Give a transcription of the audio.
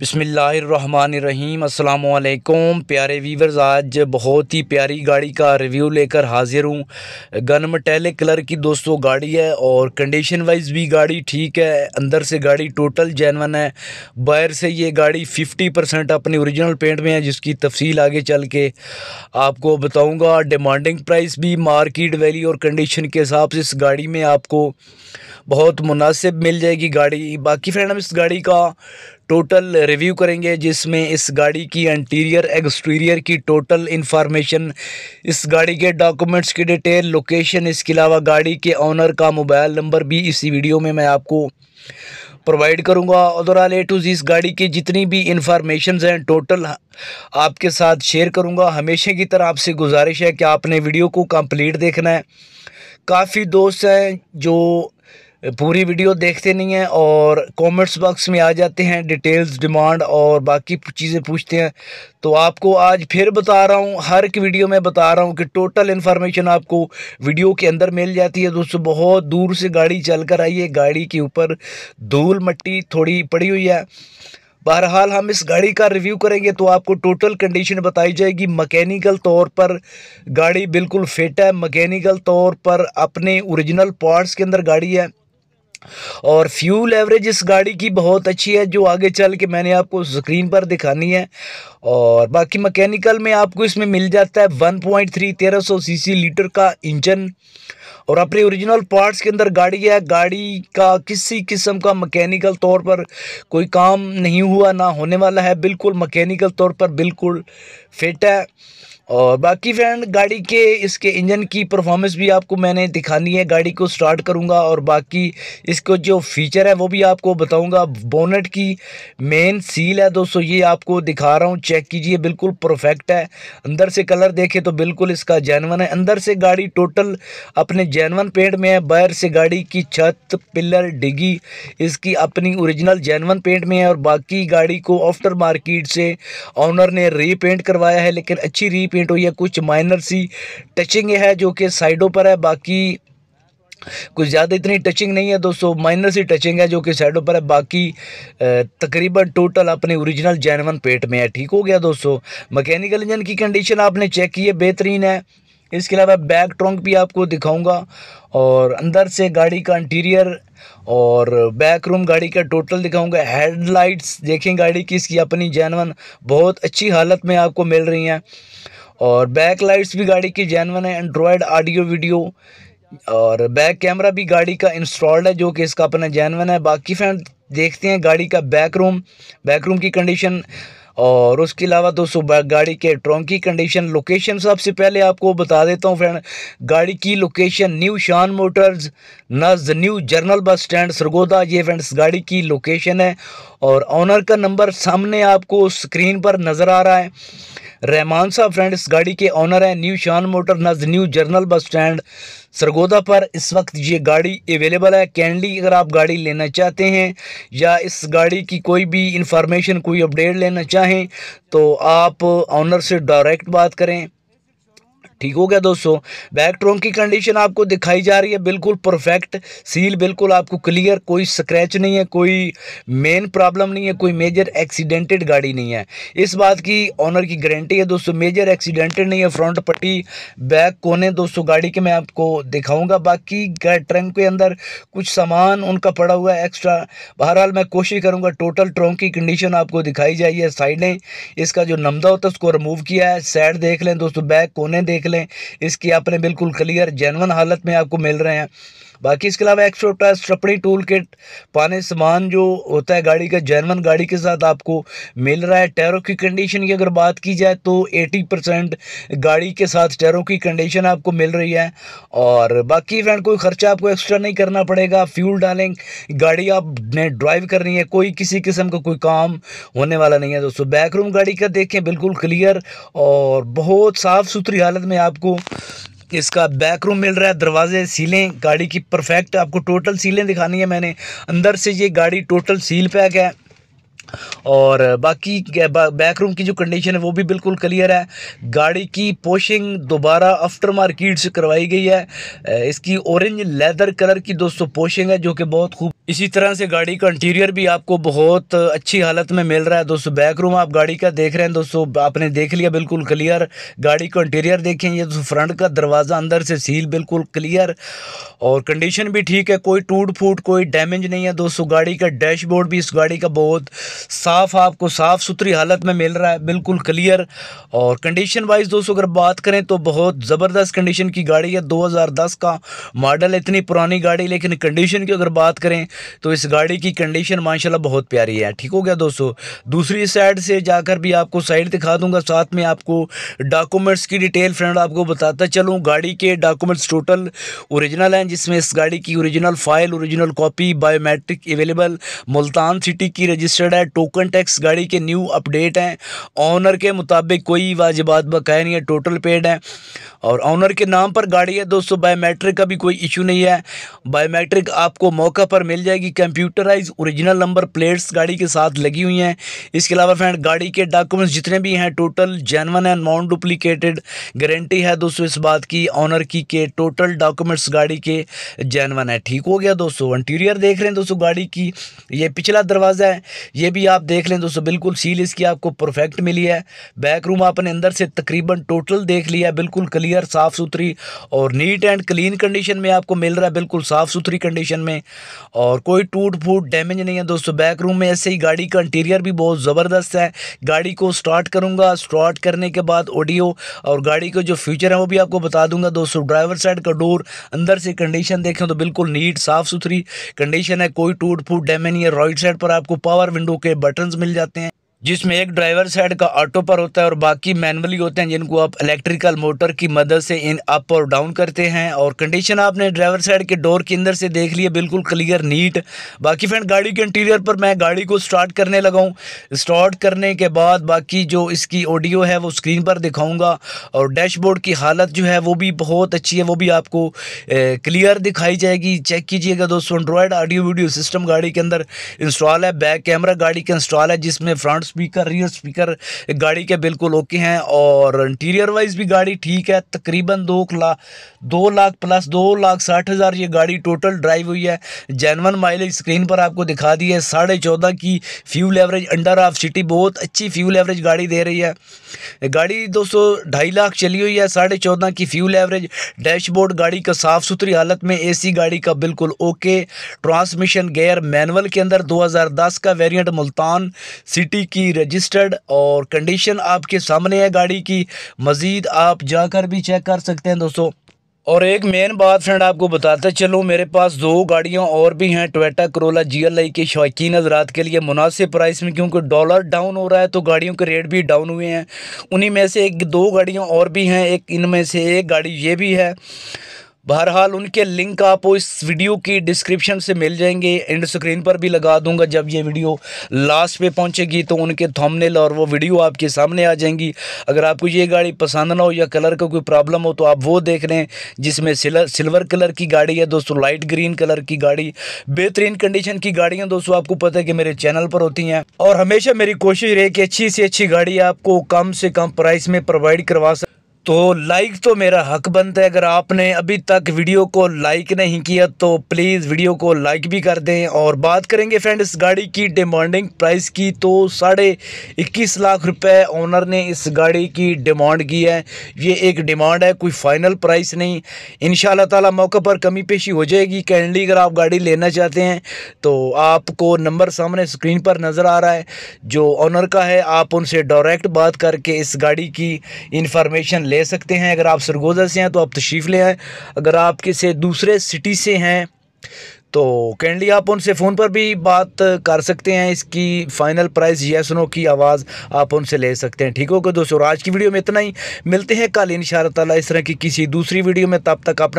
अस्सलाम वालेकुम प्यारे वीवर्स आज बहुत ही प्यारी गाड़ी का रिव्यू लेकर हाज़िर हूँ गन मटेलिक कलर की दोस्तों गाड़ी है और कंडीशन वाइज भी गाड़ी ठीक है अंदर से गाड़ी टोटल जैनवन है बाहर से ये गाड़ी 50 परसेंट अपने ओरिजिनल पेंट में है जिसकी तफसील आगे चल के आपको बताऊँगा डिमांडिंग प्राइस भी मार्केट वैल्यू और कंडीशन के हिसाब से इस गाड़ी में आपको बहुत मुनासिब मिल जाएगी गाड़ी बाकी फ्रेंड हम इस गाड़ी का टोटल रिव्यू करेंगे जिसमें इस गाड़ी की इंटीरियर एक्सटीरियर की टोटल इन्फॉर्मेशन इस गाड़ी के डॉक्यूमेंट्स की डिटेल लोकेशन इसके अलावा गाड़ी के ऑनर का मोबाइल नंबर भी इसी वीडियो में मैं आपको प्रोवाइड करूंगा ओवरऑल ए टू जी इस गाड़ी की जितनी भी इंफॉर्मेशन हैं टोटल आपके साथ शेयर करूंगा हमेशा की तरह आपसे गुजारिश है कि आपने वीडियो को कंप्लीट देखना है काफ़ी दोस्त हैं जो पूरी वीडियो देखते नहीं हैं और कमेंट्स बॉक्स में आ जाते हैं डिटेल्स डिमांड और बाकी चीज़ें पूछते हैं तो आपको आज फिर बता रहा हूँ हर एक वीडियो में बता रहा हूँ कि टोटल इन्फॉर्मेशन आपको वीडियो के अंदर मिल जाती है दोस्तों बहुत दूर से गाड़ी चल कर आई है गाड़ी के ऊपर धूल मट्टी थोड़ी पड़ी हुई है बहरहाल हम इस गाड़ी का रिव्यू करेंगे तो आपको टोटल कंडीशन बताई जाएगी मकैनिकल तौर पर गाड़ी बिल्कुल फिट है मकैनिकल तौर पर अपने ओरिजिनल पार्ट्स के अंदर गाड़ी है और फ्यूल एवरेज इस गाड़ी की बहुत अच्छी है जो आगे चल के मैंने आपको स्क्रीन पर दिखानी है और बाकी मैकेनिकल में आपको इसमें मिल जाता है वन पॉइंट थ्री तेरह सौ सी लीटर का इंजन और अपने ओरिजिनल पार्ट्स के अंदर गाड़ी है गाड़ी का किसी किस्म का मैकेनिकल तौर पर कोई काम नहीं हुआ ना होने वाला है बिल्कुल मकैनिकल तौर पर बिल्कुल फिट है और बाकी फ्रेंड गाड़ी के इसके इंजन की परफॉर्मेंस भी आपको मैंने दिखानी है गाड़ी को स्टार्ट करूँगा और बाकी इसको जो फीचर है वो भी आपको बताऊँगा बोनट की मेन सील है दोस्तों ये आपको दिखा रहा हूँ चेक कीजिए बिल्कुल परफेक्ट है अंदर से कलर देखे तो बिल्कुल इसका जैनवन है अंदर से गाड़ी टोटल अपने जैनवन पेंट में है बाहर से गाड़ी की छत पिलर डिगी इसकी अपनी ओरिजिनल जैनवन पेंट में है और बाकी गाड़ी को आफ्टर मार्केट से ऑनर ने रीपेंट करवाया है लेकिन अच्छी रीपेंट पेंट हुई है कुछ माइनर सी टचिंग है जो कि साइडों पर है बाकी कुछ ज़्यादा इतनी टचिंग नहीं है दोस्तों माइनर सी टचिंग है जो कि साइडों पर है बाकी तकरीबन टोटल अपने ओरिजिनल जैनवन पेट में है ठीक हो गया दोस्तों मकैनिकल इंजन की कंडीशन आपने चेक की है बेहतरीन है इसके अलावा बैक ट्रंक भी आपको दिखाऊंगा और अंदर से गाड़ी का इंटीरियर और बैक रूम गाड़ी का टोटल दिखाऊंगा हेडलाइट्स देखें गाड़ी की इसकी अपनी जैनवन बहुत अच्छी हालत में आपको मिल रही हैं और बैक लाइट्स भी गाड़ी की जैनवन है एंड्रॉयड ऑडियो वीडियो और बैक कैमरा भी गाड़ी का इंस्टॉल्ड है जो कि इसका अपना जैनवन है बाकी फ्रेंड देखते हैं गाड़ी का बैक रूम बैक रूम की कंडीशन और उसके अलावा दोस्तों गाड़ी के ट्रंक की कंडीशन लोकेशन सबसे पहले आपको बता देता हूँ फ्रेंड गाड़ी की लोकेशन न्यू शान मोटर्स नज new general bus stand Sargodha ये फ्रेंड्स गाड़ी की लोकेशन है और ऑनर का नंबर सामने आपको स्क्रीन पर नज़र आ रहा है रहमान साहब फ्रेंड इस गाड़ी के ऑनर हैं न्यू शान मोटर नज new general bus stand Sargodha पर इस वक्त ये गाड़ी अवेलेबल है कैंडली अगर आप गाड़ी लेना चाहते हैं या इस गाड़ी की कोई भी इंफॉर्मेशन कोई अपडेट लेना चाहें तो आप ऑनर से डायरेक्ट बात करें ठीक हो गया दोस्तों बैक ट्रोंक की कंडीशन आपको दिखाई जा रही है बिल्कुल परफेक्ट सील बिल्कुल आपको क्लियर कोई स्क्रैच नहीं है कोई मेन प्रॉब्लम नहीं है कोई मेजर एक्सीडेंटेड गाड़ी नहीं है इस बात की ऑनर की गारंटी है दोस्तों मेजर एक्सीडेंटेड नहीं है फ्रंट पट्टी बैक कोने दोस्तों गाड़ी के मैं आपको दिखाऊंगा बाकी ट्रंक के अंदर कुछ सामान उनका पड़ा हुआ है एक्स्ट्रा बहरहाल मैं कोशिश करूँगा टोटल ट्रंक की कंडीशन आपको दिखाई जाइए साइडें इसका जो नमदा होता है उसको रिमूव किया है सैड देख लें दोस्तों बैक कोने देख लें लें इसकी आपने बिल्कुल क्लियर जेनवन हालत में आपको मिल रहे हैं बाकी इसके अलावा एक्स्ट्रो प्लस ट्रपड़ी टूल किट पाने सामान जो होता है गाड़ी का जर्मन गाड़ी के साथ आपको मिल रहा है टैरों की कंडीशन की अगर बात की जाए तो 80 परसेंट गाड़ी के साथ टैरों की कंडीशन आपको मिल रही है और बाकी फ्रेंड कोई ख़र्चा आपको एक्स्ट्रा नहीं करना पड़ेगा फ्यूल डालें गाड़ी आपने ड्राइव करनी है कोई किसी किस्म का कोई काम होने वाला नहीं है दोस्तों बैक रूम गाड़ी का देखें बिल्कुल क्लियर और बहुत साफ़ सुथरी हालत में आपको इसका बैक रूम मिल रहा है दरवाजे सीलें गाड़ी की परफेक्ट आपको टोटल सीलें दिखानी है मैंने अंदर से ये गाड़ी टोटल सील पैक है और बाकी बैक रूम की जो कंडीशन है वो भी बिल्कुल क्लियर है गाड़ी की पोशिंग दोबारा आफ्टर मार्केट से करवाई गई है इसकी ऑरेंज लेदर कलर की दोस्तों पोशिंग है जो कि बहुत खूब इसी तरह से गाड़ी का इंटीरियर भी आपको बहुत अच्छी हालत में मिल रहा है दोस्तों बैक रूम आप गाड़ी का देख रहे हैं दोस्तों आपने देख लिया बिल्कुल क्लियर गाड़ी का इंटीरियर देखें ये दोस्तों फ्रंट का दरवाज़ा अंदर से सील बिल्कुल क्लियर और कंडीशन भी ठीक है कोई टूट फूट कोई डैमेज नहीं है दोस्तों गाड़ी का डैशबोर्ड भी इस गाड़ी का बहुत साफ़ आपको साफ़ सुथरी हालत में मिल रहा है बिल्कुल क्लियर और कंडीशन वाइज दोस्तों अगर बात करें तो बहुत ज़बरदस्त कंडीशन की गाड़ी है 2010 का मॉडल इतनी पुरानी गाड़ी लेकिन कंडीशन की अगर बात करें तो इस गाड़ी की कंडीशन माशाल्लाह बहुत प्यारी है ठीक हो गया दोस्तों दूसरी साइड से जाकर भी आपको साइड दिखा दूंगा साथ में आपको डॉक्यूमेंट्स की डिटेल फ्रेंड आपको बताता चलूँ गाड़ी के डॉक्यूमेंट्स टोटल औरिजिनल हैं जिसमें इस गाड़ी की original file original copy biometric available Multan city की रजिस्टर्ड है टोकन टैक्स गाड़ी के न्यू अपडेट हैं ऑनर के मुताबिक कोई वाजिबात बकाया नहीं है टोटल पेड है और ऑनर के नाम पर गाड़ी है दोस्तों बायोमेट्रिक का भी कोई इशू नहीं है बायोमेट्रिक आपको मौका पर मिल जाएगी कंप्यूटराइज ओरिजिनल नंबर प्लेट्स गाड़ी के साथ लगी हुई हैं इसके अलावा फ्रेंड गाड़ी के डॉक्यूमेंट्स जितने भी हैं total genuine and non duplicated guarantee है दोस्तों इस बात की ऑनर की के टोटल डॉक्यूमेंट्स गाड़ी के जैनवन है ठीक हो गया दोस्तों इंटीरियर देख रहे हैं दोस्तों गाड़ी की ये पिछला दरवाज़ा है ये भी आप देख लें दोस्तों बिल्कुल सील इसकी आपको परफेक्ट मिली है बैक रूम आपने अंदर से तकरीबन टोटल देख लिया है बिल्कुल क्लियर साफ़ सुथरी और नीट एंड क्लीन कंडीशन में आपको मिल रहा है बिल्कुल साफ़ सुथरी कंडीशन में और कोई टूट फूट डैमेज नहीं है दोस्तों बैक रूम में ऐसे ही गाड़ी का इंटीरियर भी बहुत ज़बरदस्त है गाड़ी को स्टार्ट करूँगा स्टार्ट करने के बाद ऑडियो और गाड़ी का जो फ्यूचर है वो भी आपको बता दूंगा दोस्तों ड्राइवर साइड का डोर अंदर से कंडीशन देखें तो बिल्कुल नीट साफ़ सुथरी कंडीशन है कोई टूट फूट डैमेज नहीं है राइट साइड पर आपको पावर विंडो के बटन्स मिल जाते हैं जिसमें एक ड्राइवर साइड का ऑटो पर होता है और बाकी मैनुअली होते हैं जिनको आप इलेक्ट्रिकल मोटर की मदद से इन अप और डाउन करते हैं और कंडीशन आपने ड्राइवर साइड के डोर के अंदर से देख लिया बिल्कुल क्लियर नीट बाकी फ्रेंड गाड़ी के इंटीरियर पर मैं गाड़ी को स्टार्ट करने लगा हूँ स्टार्ट करने के बाद बाकी जो इसकी ऑडियो है वो स्क्रीन पर दिखाऊँगा और डैशबोर्ड की हालत जो है वो भी बहुत अच्छी है वो भी आपको ए, क्लियर दिखाई जाएगी चेक कीजिएगा दोस्तों एंड्रॉयड ऑडियो वीडियो सिस्टम गाड़ी के अंदर इंस्टॉल है बैक कैमरा गाड़ी का इंस्टॉल है जिसमें फ्रंट स्पीकर रियर स्पीकर गाड़ी के बिल्कुल ओके हैं और इंटीरियर वाइज भी गाड़ी ठीक है तकरीबन दो लाख दो लाख प्लस दो लाख साठ हज़ार ये गाड़ी टोटल ड्राइव हुई है जैनवन माइलेज स्क्रीन पर आपको दिखा दी है साढ़े चौदह की fuel average under of city बहुत अच्छी फ्यूल एवरेज गाड़ी दे रही है गाड़ी दोस्तों ढाई लाख चली हुई है साढ़े चौदह की फ्यूल एवरेज डैशबोर्ड गाड़ी का साफ़ सुथरी हालत में एसी गाड़ी का बिल्कुल ओके ट्रांसमिशन गेयर मैनुअल के अंदर 2010 का वेरिएंट मुल्तान सिटी की रजिस्टर्ड और कंडीशन आपके सामने है गाड़ी की मज़ीद आप जाकर भी चेक कर सकते हैं दोस्तों और एक मेन बात फ्रेंड आपको बताते चलो मेरे पास दो गाड़ियाँ और भी हैं Toyota Corolla G L I के शौकीन हजरात के लिए मुनासिब प्राइस में क्योंकि डॉलर डाउन हो रहा है तो गाड़ियों के रेट भी डाउन हुए हैं उन्हीं में से एक दो गाड़ियाँ और भी हैं एक इनमें से एक गाड़ी ये भी है बहरहाल उनके लिंक आपको इस वीडियो की डिस्क्रिप्शन से मिल जाएंगे एंड स्क्रीन पर भी लगा दूंगा जब ये वीडियो लास्ट पे पहुंचेगी तो उनके थंबनेल और वो वीडियो आपके सामने आ जाएंगी अगर आपको ये गाड़ी पसंद ना हो या कलर का कोई प्रॉब्लम हो तो आप वो देख रहे हैं जिसमें सिल्वर कलर की गाड़ी है दोस्तों लाइट ग्रीन कलर की गाड़ी बेहतरीन कंडीशन की गाड़ियाँ दोस्तों आपको पता है कि मेरे चैनल पर होती हैं और हमेशा मेरी कोशिश रहे कि अच्छी से अच्छी गाड़ी आपको कम से कम प्राइस में प्रोवाइड करवा सकें तो लाइक तो मेरा हक बनता है अगर आपने अभी तक वीडियो को लाइक नहीं किया तो प्लीज़ वीडियो को लाइक भी कर दें और बात करेंगे फ्रेंड इस गाड़ी की डिमांडिंग प्राइस की तो साढ़े इक्कीस लाख रुपए ओनर ने इस गाड़ी की डिमांड की है ये एक डिमांड है कोई फ़ाइनल प्राइस नहीं इन ताला मौके पर कमी पेशी हो जाएगी कैंडली अगर आप गाड़ी लेना चाहते हैं तो आपको नंबर सामने स्क्रीन पर नज़र आ रहा है जो ऑनर का है आप उनसे डायरेक्ट बात करके इस गाड़ी की इन्फॉर्मेशन ले सकते हैं अगर आप सरगोजा से हैं तो आप तशीफ ले आए अगर आप किसी दूसरे सिटी से हैं तो कैंडली आप उनसे फ़ोन पर भी बात कर सकते हैं इसकी फ़ाइनल प्राइस ये सुनो की आवाज़ आप उनसे ले सकते हैं ठीक हो दोस्तों आज की वीडियो में इतना ही मिलते हैं कल इन ताला इस तरह की किसी दूसरी वीडियो में तब तक आप